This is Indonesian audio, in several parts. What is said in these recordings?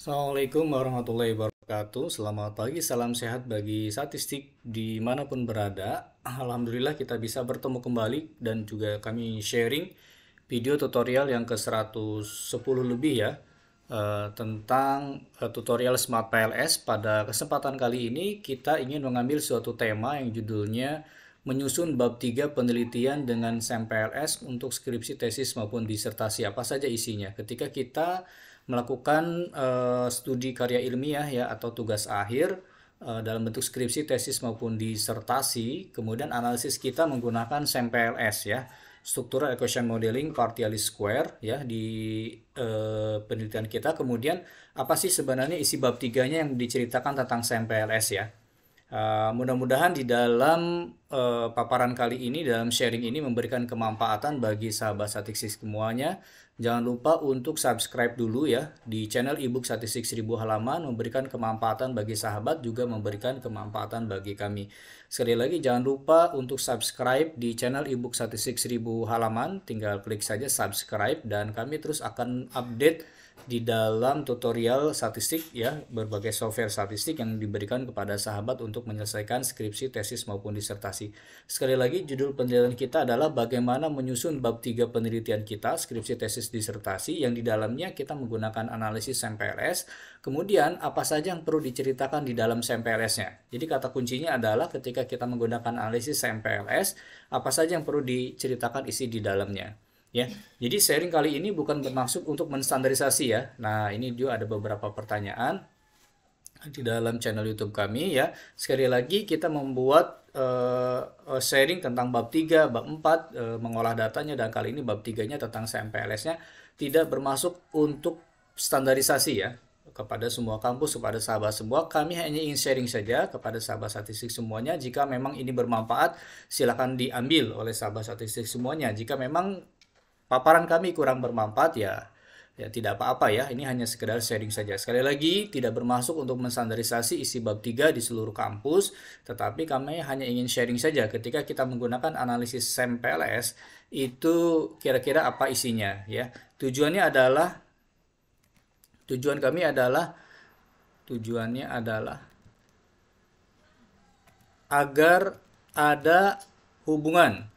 Assalamualaikum warahmatullahi wabarakatuh Selamat pagi, salam sehat bagi statistik dimanapun berada Alhamdulillah kita bisa bertemu kembali dan juga kami sharing video tutorial yang ke 110 lebih ya eh, Tentang eh, tutorial Smart PLS Pada kesempatan kali ini kita ingin mengambil suatu tema yang judulnya Menyusun bab 3 penelitian dengan SEM PLS untuk skripsi, tesis maupun disertasi Apa saja isinya ketika kita melakukan uh, studi karya ilmiah ya atau tugas akhir uh, dalam bentuk skripsi, tesis maupun disertasi. Kemudian analisis kita menggunakan SMPLS ya, Structural Equation Modeling Partially Square ya di uh, penelitian kita. Kemudian apa sih sebenarnya isi bab tiganya yang diceritakan tentang SMPLS ya? Uh, mudah-mudahan di dalam uh, paparan kali ini dalam sharing ini memberikan kemanfaatan bagi sahabat statistik semuanya Jangan lupa untuk subscribe dulu ya di channel ebook statistik 1000 halaman memberikan kemanfaatan bagi sahabat juga memberikan kemanfaatan bagi kami. Sekali lagi jangan lupa untuk subscribe di channel ebook statistik 1000 halaman tinggal klik saja subscribe dan kami terus akan update di dalam tutorial statistik ya berbagai software statistik yang diberikan kepada sahabat untuk menyelesaikan skripsi, tesis maupun disertasi. Sekali lagi judul penelitian kita adalah bagaimana menyusun bab 3 penelitian kita skripsi, tesis disertasi yang di dalamnya kita menggunakan analisis SMPLS. Kemudian apa saja yang perlu diceritakan di dalam SMPLS-nya. Jadi kata kuncinya adalah ketika kita menggunakan analisis SMPLS, apa saja yang perlu diceritakan isi di dalamnya. Ya, jadi sharing kali ini bukan bermaksud untuk menstandarisasi ya. Nah, ini juga ada beberapa pertanyaan di dalam channel YouTube kami ya. Sekali lagi kita membuat uh, sharing tentang bab 3, bab 4 uh, eh, mengolah datanya dan kali ini bab 3-nya tentang CMPLS-nya tidak bermasuk untuk standarisasi ya kepada semua kampus, kepada sahabat semua. Kami hanya ingin sharing saja kepada sahabat statistik semuanya. Jika memang ini bermanfaat, silakan diambil oleh sahabat statistik semuanya. Jika memang paparan kami kurang bermanfaat ya Ya, tidak apa-apa ya, ini hanya sekedar sharing saja. Sekali lagi, tidak bermaksud untuk mensandarisasi isi bab 3 di seluruh kampus, tetapi kami hanya ingin sharing saja ketika kita menggunakan analisis SEM PLS, itu kira-kira apa isinya ya. Tujuannya adalah tujuan kami adalah tujuannya adalah agar ada hubungan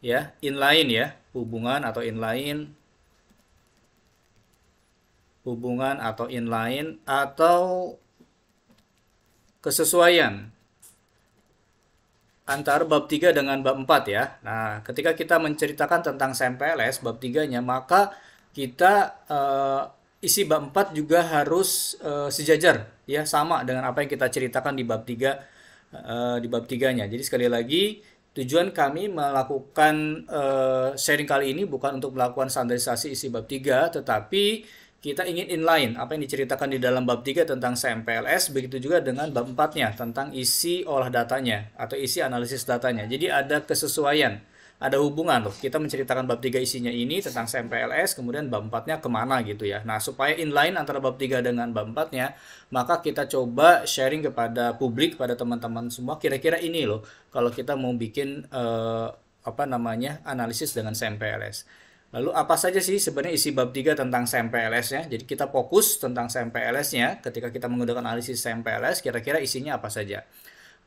ya, inline ya, hubungan atau inline hubungan atau inline atau kesesuaian antara bab 3 dengan bab 4 ya. Nah, ketika kita menceritakan tentang SMPLS bab 3-nya, maka kita uh, isi bab 4 juga harus uh, sejajar ya sama dengan apa yang kita ceritakan di bab 3 uh, eh, di bab 3-nya. Jadi sekali lagi tujuan kami melakukan uh, sharing kali ini bukan untuk melakukan standarisasi isi bab 3 tetapi kita ingin inline apa yang diceritakan di dalam bab 3 tentang SMPLS begitu juga dengan bab 4-nya tentang isi olah datanya atau isi analisis datanya. Jadi ada kesesuaian, ada hubungan loh. Kita menceritakan bab 3 isinya ini tentang SMPLS kemudian bab 4-nya kemana gitu ya. Nah, supaya inline antara bab 3 dengan bab 4-nya, maka kita coba sharing kepada publik, pada teman-teman semua kira-kira ini loh kalau kita mau bikin eh, apa namanya? analisis dengan SMPLS. Lalu apa saja sih sebenarnya isi bab 3 tentang SMPLS-nya? Jadi kita fokus tentang SMPLS-nya ketika kita menggunakan analisis SMPLS, kira-kira isinya apa saja.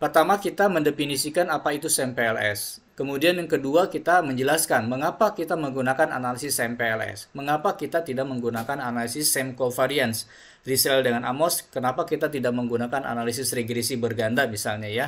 Pertama kita mendefinisikan apa itu SMPLS. Kemudian yang kedua kita menjelaskan mengapa kita menggunakan analisis SMPLS. Mengapa kita tidak menggunakan analisis SEM covariance. Riesel dengan Amos, kenapa kita tidak menggunakan analisis regresi berganda misalnya ya.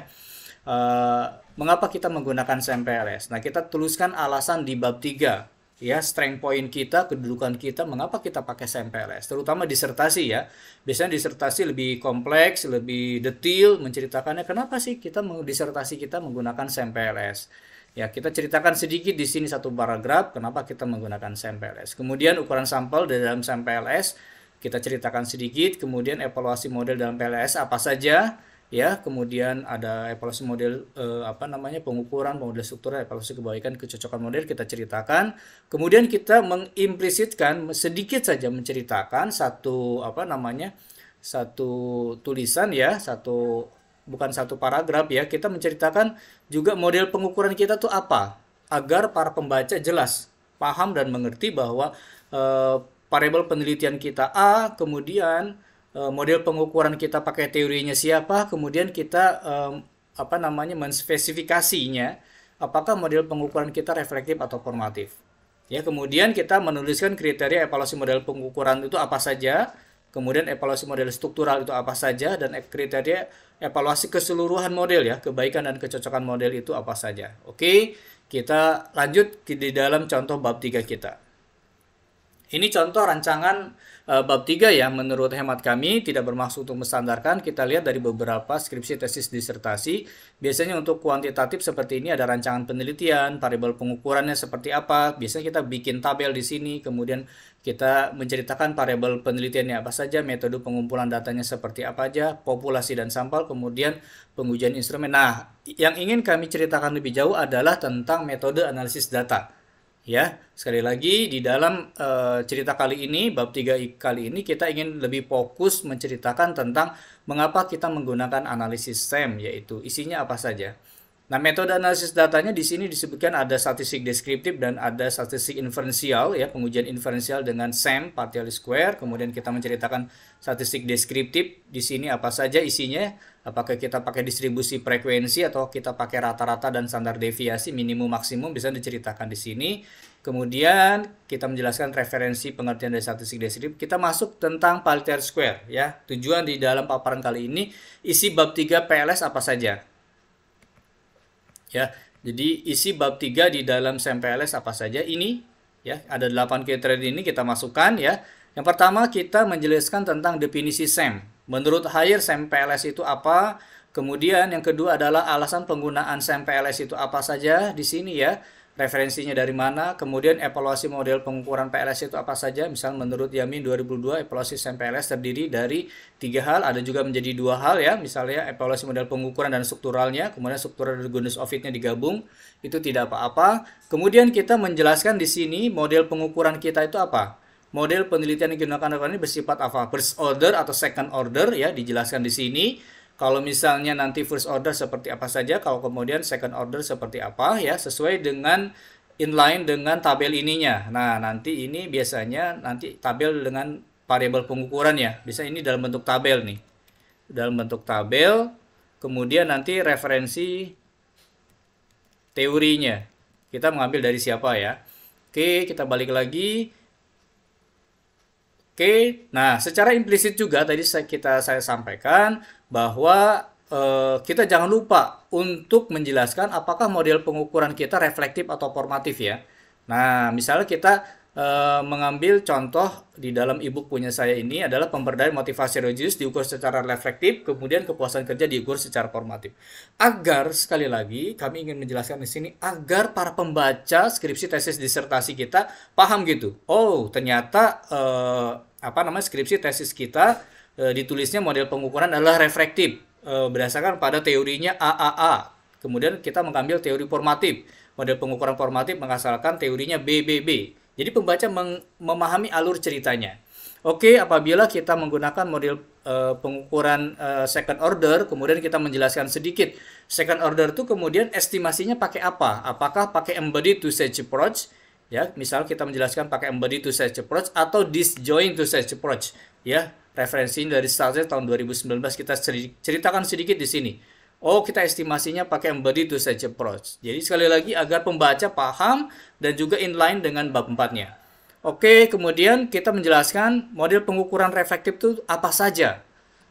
Uh, mengapa kita menggunakan SMPLS? Nah kita tuliskan alasan di bab 3 ya strength point kita, kedudukan kita, mengapa kita pakai SMPLS, terutama disertasi ya. Biasanya disertasi lebih kompleks, lebih detail menceritakannya kenapa sih kita disertasi kita menggunakan SMPLS. Ya, kita ceritakan sedikit di sini satu paragraf kenapa kita menggunakan SMPLS. Kemudian ukuran sampel di dalam SMPLS kita ceritakan sedikit, kemudian evaluasi model dalam PLS apa saja, ya kemudian ada evaluasi model eh, apa namanya pengukuran model struktural evaluasi kebaikan kecocokan model kita ceritakan kemudian kita mengimplisitkan sedikit saja menceritakan satu apa namanya satu tulisan ya satu bukan satu paragraf ya kita menceritakan juga model pengukuran kita tuh apa agar para pembaca jelas paham dan mengerti bahwa eh, variabel penelitian kita A kemudian Eh, model pengukuran kita pakai teorinya siapa, kemudian kita apa namanya menspesifikasinya apakah model pengukuran kita reflektif atau formatif. Ya, kemudian kita menuliskan kriteria evaluasi model pengukuran itu apa saja, kemudian evaluasi model struktural itu apa saja dan kriteria evaluasi keseluruhan model ya, kebaikan dan kecocokan model itu apa saja. Oke, kita lanjut di dalam contoh bab 3 kita. Ini contoh rancangan Eh, bab 3 ya menurut hemat kami tidak bermaksud untuk mestandarkan kita lihat dari beberapa skripsi tesis disertasi biasanya untuk kuantitatif seperti ini ada rancangan penelitian variabel pengukurannya seperti apa biasanya kita bikin tabel di sini kemudian kita menceritakan variabel penelitiannya apa saja metode pengumpulan datanya seperti apa aja populasi dan sampel kemudian pengujian instrumen nah yang ingin kami ceritakan lebih jauh adalah tentang metode analisis data Ya, sekali lagi di dalam e, cerita kali ini bab 3 kali ini kita ingin lebih fokus menceritakan tentang mengapa kita menggunakan analisis SEM yaitu isinya apa saja. Nah, metode analisis datanya di sini disebutkan ada statistik deskriptif dan ada statistik inferensial ya, pengujian inferensial dengan SEM partial square. Kemudian kita menceritakan statistik deskriptif di sini apa saja isinya apakah kita pakai distribusi frekuensi atau kita pakai rata-rata dan standar deviasi minimum maksimum bisa diceritakan di sini. Kemudian kita menjelaskan referensi pengertian dari statistik deskriptif. Kita masuk tentang Paltier Square ya. Tujuan di dalam paparan kali ini isi bab 3 PLS apa saja. Ya, jadi isi bab 3 di dalam SMPLS e apa saja ini ya, ada 8 kriteria ini kita masukkan ya. Yang pertama kita menjelaskan tentang definisi SEM Menurut Hayer, SEM PLS itu apa? Kemudian yang kedua adalah alasan penggunaan SEM PLS itu apa saja di sini ya. Referensinya dari mana, kemudian evaluasi model pengukuran PLS itu apa saja. Misal menurut Yamin 2002, evaluasi SEM PLS terdiri dari tiga hal, ada juga menjadi dua hal ya. Misalnya evaluasi model pengukuran dan strukturalnya, kemudian struktural dan goodness of it-nya digabung, itu tidak apa-apa. Kemudian kita menjelaskan di sini model pengukuran kita itu apa Model penelitian yang digunakan ini bersifat apa? First order atau second order ya dijelaskan di sini. Kalau misalnya nanti first order seperti apa saja, kalau kemudian second order seperti apa ya sesuai dengan inline dengan tabel ininya. Nah, nanti ini biasanya nanti tabel dengan variabel pengukuran ya. Bisa ini dalam bentuk tabel nih. Dalam bentuk tabel, kemudian nanti referensi teorinya. Kita mengambil dari siapa ya? Oke, kita balik lagi Oke, nah secara implisit juga tadi saya, kita saya sampaikan bahwa eh, kita jangan lupa untuk menjelaskan apakah model pengukuran kita reflektif atau formatif ya. Nah, misalnya kita Eh, mengambil contoh di dalam e punya saya ini adalah pemberdayaan motivasi religius diukur secara reflektif, kemudian kepuasan kerja diukur secara formatif. Agar sekali lagi kami ingin menjelaskan di sini agar para pembaca skripsi tesis disertasi kita paham gitu. Oh, ternyata eh, apa namanya skripsi tesis kita eh, ditulisnya model pengukuran adalah reflektif eh, berdasarkan pada teorinya AAA. Kemudian kita mengambil teori formatif. Model pengukuran formatif mengasalkan teorinya BBB jadi pembaca memahami alur ceritanya. Oke, apabila kita menggunakan model uh, pengukuran uh, second order, kemudian kita menjelaskan sedikit second order itu kemudian estimasinya pakai apa? Apakah pakai embedded to stage approach? Ya, misal kita menjelaskan pakai embedded to stage approach atau disjoint to stage approach. Ya, referensi dari Stalzer tahun 2019 kita ceritakan sedikit di sini. Oh, kita estimasinya pakai embedded usage approach. Jadi sekali lagi agar pembaca paham dan juga inline dengan bab empatnya. Oke, kemudian kita menjelaskan model pengukuran reflektif itu apa saja.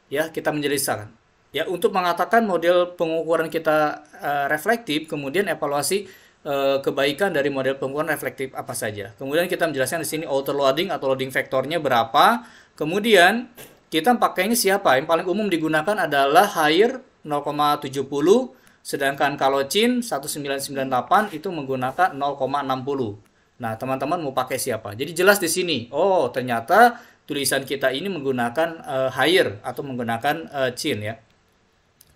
Ya, kita menjelaskan. Ya, untuk mengatakan model pengukuran kita uh, reflektif, kemudian evaluasi eh, kebaikan dari model pengukuran reflektif apa saja. Kemudian kita menjelaskan di sini outer loading atau loading vektornya berapa. Kemudian kita pakainya siapa? Yang paling umum digunakan adalah higher 0,70 sedangkan kalau Chin 1998 itu menggunakan 0,60. Nah, teman-teman mau pakai siapa? Jadi jelas di sini. Oh, ternyata tulisan kita ini menggunakan uh, higher atau menggunakan uh, chin ya.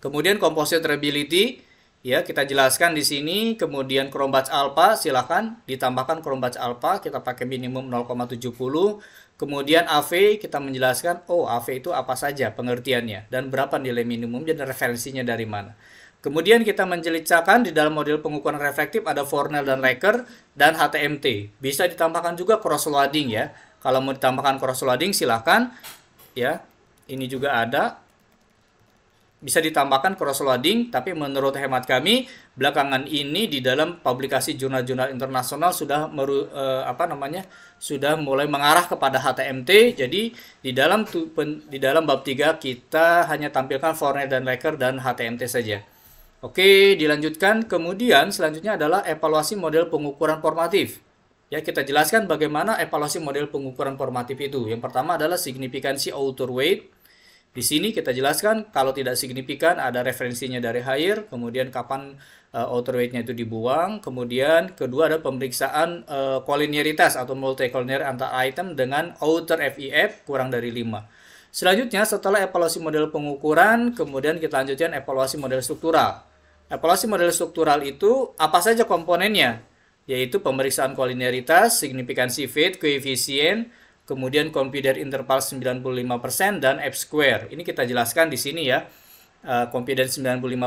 Kemudian composite readability ya kita jelaskan di sini, kemudian Chrome alpha silahkan ditambahkan Chrome alpha kita pakai minimum 0,70 Kemudian AV kita menjelaskan, oh AV itu apa saja pengertiannya dan berapa nilai minimum dan referensinya dari mana. Kemudian kita menjelicakan di dalam model pengukuran reflektif ada Fornell dan Laker dan HTMT. Bisa ditambahkan juga cross loading ya. Kalau mau ditambahkan cross loading silahkan ya. Ini juga ada bisa ditambahkan cross-loading, tapi menurut hemat kami belakangan ini di dalam publikasi jurnal-jurnal internasional sudah meru, eh, apa namanya sudah mulai mengarah kepada HTMT. Jadi di dalam di dalam bab 3 kita hanya tampilkan Forner dan Laker dan HTMT saja. Oke, dilanjutkan. Kemudian selanjutnya adalah evaluasi model pengukuran formatif. Ya, kita jelaskan bagaimana evaluasi model pengukuran formatif itu. Yang pertama adalah signifikansi outer weight, di sini kita jelaskan kalau tidak signifikan ada referensinya dari hire, kemudian kapan uh, outer weight-nya itu dibuang, kemudian kedua ada pemeriksaan uh, eh, kolinieritas atau multicollinear antar item dengan outer FEF kurang dari 5. Selanjutnya setelah evaluasi model pengukuran, kemudian kita lanjutkan evaluasi model struktural. Evaluasi model struktural itu apa saja komponennya? Yaitu pemeriksaan kolinieritas, signifikansi fit, koefisien, kemudian confidence interval 95% dan F square. Ini kita jelaskan di sini ya. confidence eh, 95%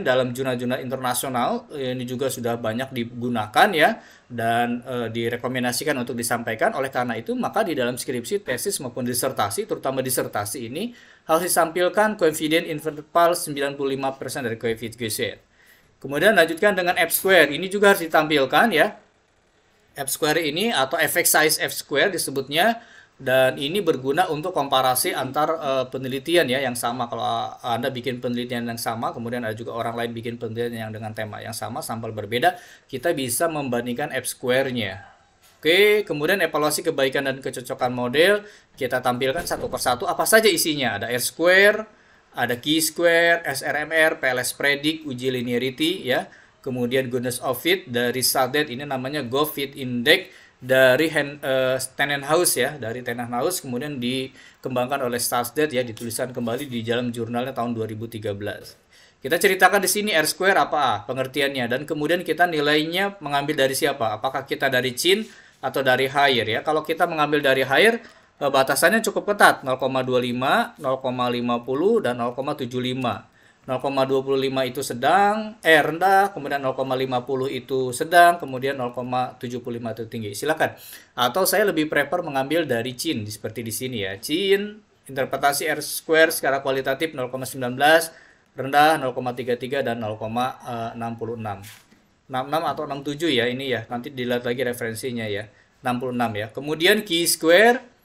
dalam jurnal-jurnal internasional eh, ini juga sudah banyak digunakan ya dan uh, direkomendasikan untuk disampaikan oleh karena itu maka di dalam skripsi tesis maupun disertasi terutama disertasi ini harus ditampilkan confidence interval 95% dari coefficient Kemudian lanjutkan dengan F square. Ini juga harus ditampilkan ya F square ini atau efek size F square disebutnya dan ini berguna untuk komparasi antar uh, penelitian ya yang sama kalau eh, Anda bikin penelitian yang sama kemudian ada juga orang lain bikin penelitian yang dengan tema yang sama sampel berbeda kita bisa membandingkan F square-nya Oke, kemudian evaluasi kebaikan dan kecocokan model kita tampilkan satu persatu apa saja isinya ada R square ada Key square, SRMR, PLS predict, uji linearity ya kemudian goodness of it dari Sadet ini namanya GoFit Index dari hand, uh, eh, Tenenhaus ya dari tenant house kemudian dikembangkan oleh Sadet ya dituliskan kembali di dalam jurnalnya tahun 2013. Kita ceritakan di sini R square apa pengertiannya dan kemudian kita nilainya mengambil dari siapa? Apakah kita dari Chin atau dari Higher ya? Kalau kita mengambil dari Higher eh, batasannya cukup ketat 0,25, 0,50 dan 0,75. 0,25 itu sedang, eh rendah, kemudian 0,50 itu sedang, kemudian 0,75 itu tinggi. Silakan. Atau saya lebih prefer mengambil dari Chin seperti di sini ya. Chin interpretasi R square secara kualitatif 0,19, rendah 0,33 dan 0,66. 66 atau 67 ya ini ya. Nanti dilihat lagi referensinya ya. 66 ya. Kemudian Q square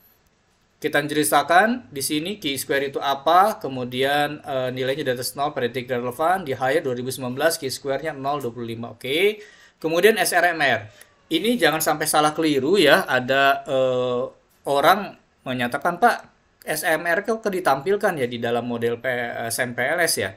kita ceritakan di sini key square itu apa, kemudian e, nilainya data nol, 0, predik relevan, di higher 2019 key square-nya 0,25, oke. Okay. Kemudian SRMR. Ini jangan sampai salah keliru ya, ada e, orang menyatakan, Pak, SMR kok ditampilkan ya di dalam model P, SMPLS eh, ya.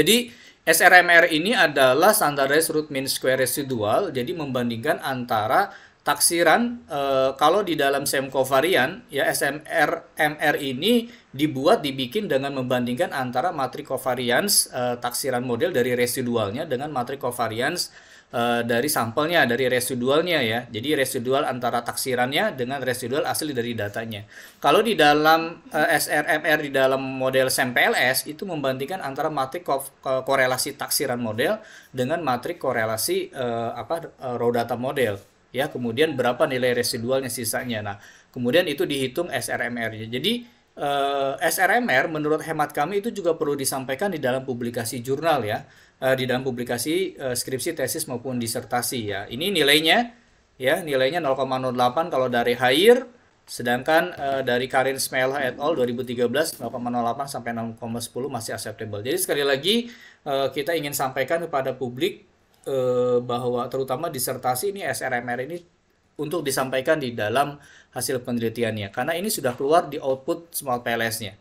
Jadi SRMR ini adalah standardized root mean square residual, jadi membandingkan antara taksiran e, kalau di dalam SEMKO varian ya SMR MR ini dibuat dibikin dengan membandingkan antara matrik covariance e, eh, taksiran model dari residualnya dengan matrik covariance e, eh, dari sampelnya dari residualnya ya. Jadi residual antara taksirannya dengan residual asli dari datanya. Kalau di dalam e, SRMR di dalam model SEMPLS itu membandingkan antara matrik ko korelasi taksiran model dengan matrik korelasi e, apa e, raw data model ya kemudian berapa nilai residualnya sisanya nah kemudian itu dihitung SRMR-nya jadi eh, SRMR menurut hemat kami itu juga perlu disampaikan di dalam publikasi jurnal ya eh, di dalam publikasi eh, skripsi tesis maupun disertasi ya ini nilainya ya nilainya 0,08 kalau dari HAIR sedangkan eh, dari Karin Smelha et al 2013 0,08 sampai 0,10 masih acceptable jadi sekali lagi eh, kita ingin sampaikan kepada publik eh, bahwa terutama disertasi ini SRMR ini untuk disampaikan di dalam hasil penelitiannya karena ini sudah keluar di output small PLS-nya.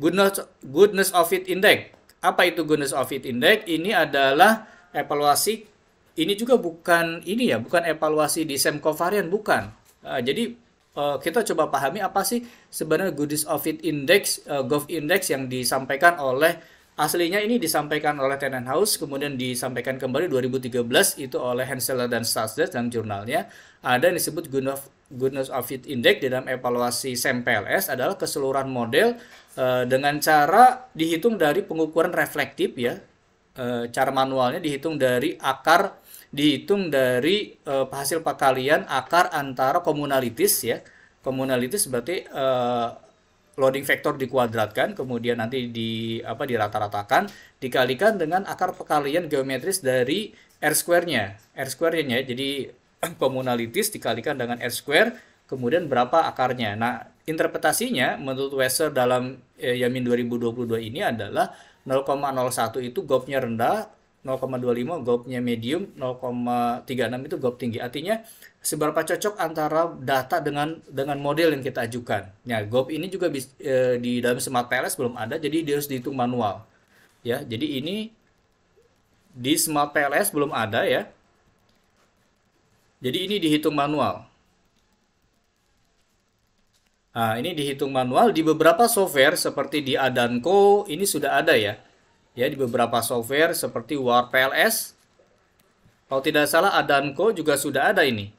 Goodness goodness of it index. Apa itu goodness of it index? Ini adalah evaluasi ini juga bukan ini ya, bukan evaluasi di SEM covarian bukan. Eh, jadi uh, kita coba pahami apa sih sebenarnya goodness of it index uh, gov index yang disampaikan oleh Aslinya ini disampaikan oleh House, kemudian disampaikan kembali 2013 itu oleh Henseler dan Stasdes dalam jurnalnya. Ada yang disebut goodness, goodness of Fit Index di dalam evaluasi SEMPLS adalah keseluruhan model uh, dengan cara dihitung dari pengukuran reflektif ya. Uh, cara manualnya dihitung dari akar, dihitung dari uh, hasil perkalian akar antara komunalitis ya. Komunalitis berarti loading factor dikuadratkan, kemudian nanti di apa dirata-ratakan, dikalikan dengan akar perkalian geometris dari r square-nya. R square-nya Jadi komunalitis dikalikan dengan r square, kemudian berapa akarnya. Nah, interpretasinya menurut Weser dalam eh, Yamin 2022 ini adalah 0,01 itu gopnya rendah, 0,25 gopnya medium, 0,36 itu gop tinggi. Artinya seberapa cocok antara data dengan dengan model yang kita ajukan. Ya, GOP ini juga bis, e, di dalam Smart PLS belum ada, jadi dia harus dihitung manual. Ya, jadi ini di Smart PLS belum ada ya. Jadi ini dihitung manual. Nah, ini dihitung manual di beberapa software seperti di Adanco ini sudah ada ya. Ya, di beberapa software seperti War PLS kalau tidak salah Adanco juga sudah ada ini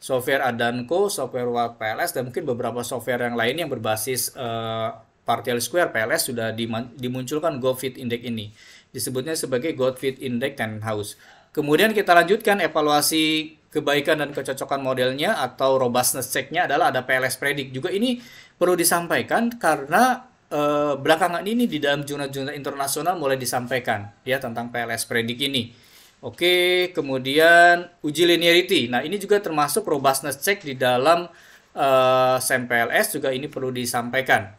software Adanko, software Wap PLS, dan mungkin beberapa software yang lain yang berbasis uh, partial square PLS sudah dimunculkan GoFit Index ini. Disebutnya sebagai GoFit Index House. Kemudian kita lanjutkan evaluasi kebaikan dan kecocokan modelnya atau robustness checknya adalah ada PLS Predict. Juga ini perlu disampaikan karena eh, belakangan ini di dalam jurnal-jurnal internasional mulai disampaikan ya tentang PLS Predict ini Oke, kemudian uji linearity. Nah, ini juga termasuk robustness check di dalam uh, eh, SMPLS juga ini perlu disampaikan.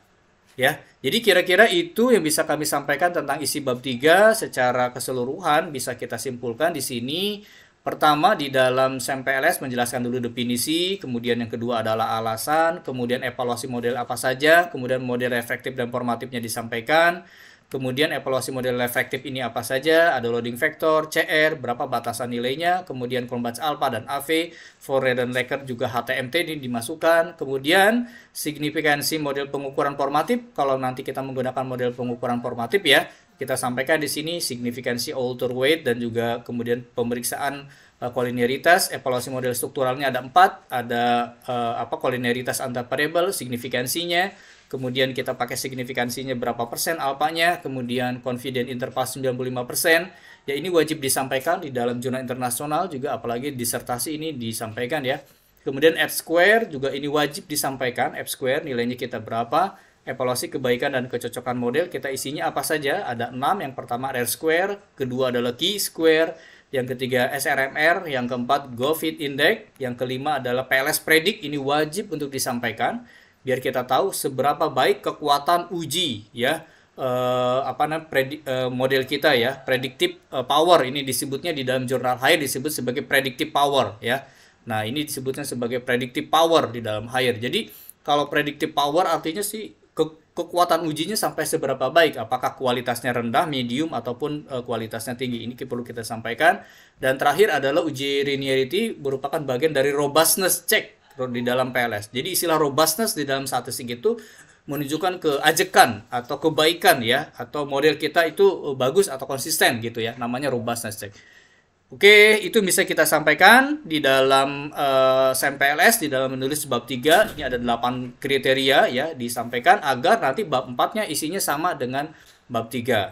Ya. Jadi kira-kira itu yang bisa kami sampaikan tentang isi bab 3 secara keseluruhan bisa kita simpulkan di sini. Pertama di dalam SMPLS menjelaskan dulu definisi, kemudian yang kedua adalah alasan, kemudian evaluasi model apa saja, kemudian model efektif dan formatifnya disampaikan. Kemudian evaluasi model efektif ini apa saja, ada loading factor, CR, berapa batasan nilainya, kemudian combat alpha dan AV, red and record juga HTMT ini dimasukkan. Kemudian signifikansi model pengukuran formatif, kalau nanti kita menggunakan model pengukuran formatif ya, kita sampaikan di sini signifikansi alter weight dan juga kemudian pemeriksaan uh, evaluasi model strukturalnya ada empat, ada uh, apa kolineritas antar variabel, signifikansinya, kemudian kita pakai signifikansinya berapa persen alpanya kemudian confident interval 95 persen. Ya ini wajib disampaikan di dalam jurnal internasional juga apalagi disertasi ini disampaikan ya. Kemudian F square juga ini wajib disampaikan, F square nilainya kita berapa evaluasi kebaikan dan kecocokan model kita isinya apa saja ada enam. yang pertama R square kedua adalah key square yang ketiga SRMR yang keempat GoFit Index yang kelima adalah PLS predik. ini wajib untuk disampaikan biar kita tahu seberapa baik kekuatan uji ya eh, apa namanya predi, eh, model kita ya predictive eh, power ini disebutnya di dalam jurnal higher disebut sebagai predictive power ya nah ini disebutnya sebagai predictive power di dalam higher. jadi kalau predictive power artinya sih ke kekuatan ujinya sampai seberapa baik, apakah kualitasnya rendah, medium ataupun uh, kualitasnya tinggi. Ini perlu kita sampaikan. Dan terakhir adalah uji linearity merupakan bagian dari robustness check di dalam PLS. Jadi istilah robustness di dalam statistik itu menunjukkan keajekan atau kebaikan ya atau model kita itu e, bagus atau konsisten gitu ya namanya robustness check. Oke, itu bisa kita sampaikan di dalam uh, eh, SMPLS, di dalam menulis bab 3, ini ada 8 kriteria ya, disampaikan agar nanti bab 4-nya isinya sama dengan bab 3.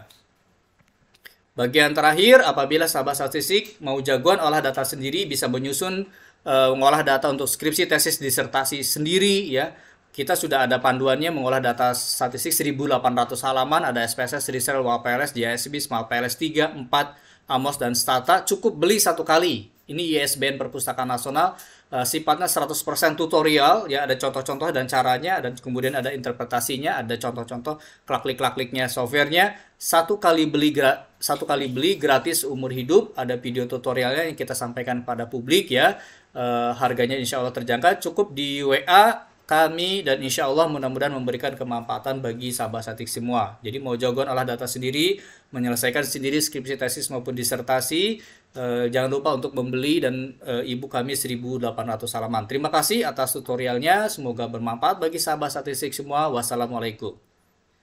Bagian terakhir, apabila sahabat statistik mau jagoan olah data sendiri, bisa menyusun uh, mengolah data untuk skripsi, tesis, disertasi sendiri ya. Kita sudah ada panduannya mengolah data statistik 1800 halaman, ada SPSS, Riesel, WAPLS, JSB, SMAPLS 3, 4, Amos dan Stata cukup beli satu kali. Ini ISBN e Perpustakaan Nasional uh, sifatnya 100% tutorial ya ada contoh-contoh dan caranya dan kemudian ada interpretasinya ada contoh-contoh klaklik-klakliknya softwarenya satu kali beli satu kali beli gratis umur hidup ada video tutorialnya yang kita sampaikan pada publik ya e, harganya insya Allah terjangkau cukup di WA kami dan insya Allah mudah-mudahan memberikan kemanfaatan bagi sahabat satik semua. Jadi mau jagoan olah data sendiri, menyelesaikan sendiri skripsi tesis maupun disertasi, eh, jangan lupa untuk membeli dan eh, ibu kami 1800 salaman. Terima kasih atas tutorialnya, semoga bermanfaat bagi sahabat statistik semua. Wassalamualaikum.